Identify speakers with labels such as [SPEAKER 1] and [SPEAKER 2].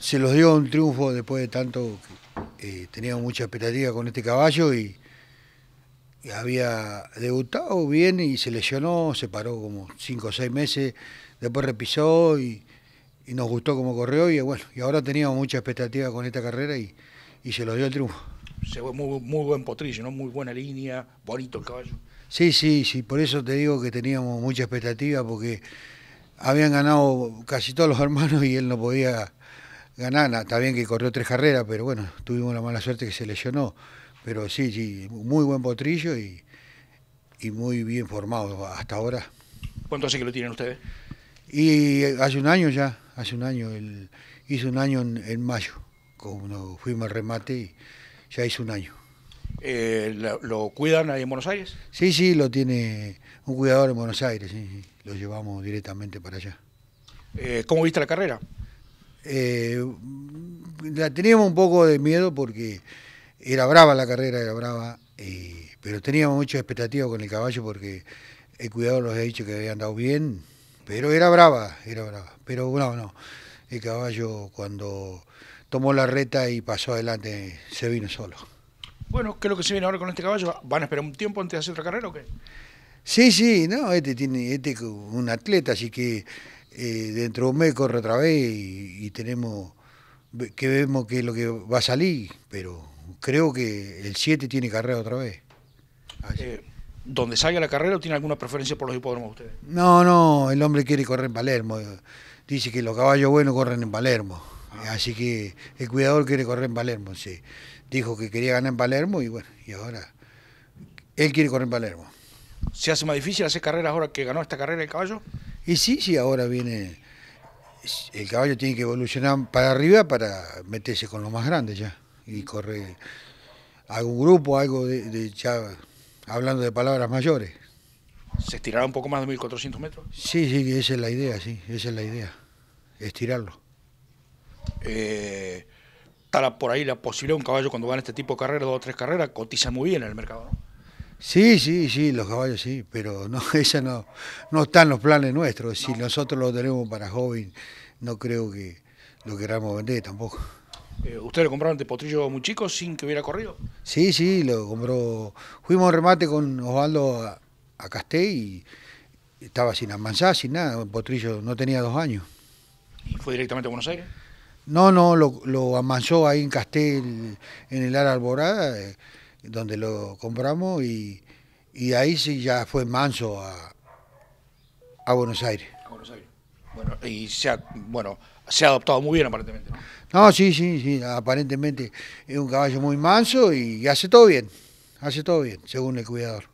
[SPEAKER 1] se los dio un triunfo después de tanto que eh, teníamos mucha expectativa con este caballo y, había debutado bien y se lesionó, se paró como 5 o 6 meses, después repisó y, y, nos gustó como corrió y bueno, y ahora teníamos mucha expectativa con esta carrera y, y se los dio el triunfo. Se fue muy, buen
[SPEAKER 2] potrillo, muy buena línea, bonito el caballo.
[SPEAKER 1] Sí, sí, sí, por eso te digo que teníamos mucha expectativa porque habían ganado casi todos los hermanos y él no podía Ganana, está bien que corrió tres carreras, pero bueno, tuvimos la mala suerte que se lesionó. Pero sí, sí, muy buen potrillo y, muy bien formado hasta ahora.
[SPEAKER 2] ¿Cuánto hace que lo tienen ustedes?
[SPEAKER 1] Y eh, hace un año ya, hace un año, el, hizo un año en, mayo, cuando fuimos al remate y ya hizo un año.
[SPEAKER 2] Eh, ¿lo, cuidan ahí en Buenos Aires?
[SPEAKER 1] Sí, sí, lo tiene un cuidador en Buenos Aires, sí, lo llevamos directamente para allá. Eh, ¿Cómo viste la carrera? Eh, la teníamos un poco de miedo porque era brava la carrera, era brava, eh, pero teníamos mucha expectativa con el caballo porque el cuidado los había dicho que había andado bien, pero era brava, era brava. Pero bueno, no, el caballo cuando tomó la reta y pasó adelante se vino solo.
[SPEAKER 2] Bueno, ¿qué es lo que se viene ahora con este caballo? ¿Van a esperar un tiempo antes de hacer otra carrera o qué?
[SPEAKER 1] Sí, sí, no, este tiene, este es un atleta, así que eh, dentro de un mes corre otra vez y, tenemos que vemos que es lo que va a salir, pero creo que el 7 tiene carrera otra vez.
[SPEAKER 2] Eh, ¿Donde salga la carrera o tiene alguna preferencia por los hipódromos ustedes?
[SPEAKER 1] No, no, el hombre quiere correr en Palermo. Dice que los caballos buenos corren en Palermo. Ah. Así que el cuidador quiere correr en Palermo. Sí. Dijo que quería ganar en Palermo y bueno, y ahora él quiere correr en Palermo. ¿Se hace más difícil hacer carreras ahora que ganó esta carrera el caballo? Y sí, sí, ahora viene. El caballo tiene que evolucionar para arriba para meterse con los más grandes ya. Y correr algún grupo, algo de, de ya hablando de palabras mayores.
[SPEAKER 2] ¿Se estirará un poco más de 1.400
[SPEAKER 1] metros? Sí, sí, esa es la idea, sí, esa es la idea, estirarlo.
[SPEAKER 2] Eh, está por ahí la posibilidad, de un caballo cuando va en este tipo de carreras, dos o tres carreras, cotiza muy bien en el mercado, ¿no?
[SPEAKER 1] Sí, sí, sí, los caballos sí, pero no, esa no, no está los planes nuestros. Si nosotros lo tenemos para joven, no creo que lo queramos vender tampoco.
[SPEAKER 2] Eh, ¿Ustedes ¿Usted lo compraron de potrillo muy chico sin que hubiera corrido?
[SPEAKER 1] Sí, sí, lo compró. Fuimos a remate con Osvaldo a, Castell y estaba sin amansar, sin nada. potrillo no tenía dos años.
[SPEAKER 2] ¿Y fue directamente a Buenos Aires?
[SPEAKER 1] No, no, lo, amansó ahí en Castell, en el área Alborada. Eh, donde lo compramos y, y ahí sí ya fue manso a, Buenos Aires. A Buenos Aires. Bueno, y se ha, bueno, se ha adaptado muy bien aparentemente. ¿no? no, sí, sí, sí, aparentemente es un caballo muy manso y hace todo bien, hace todo bien, según el cuidador.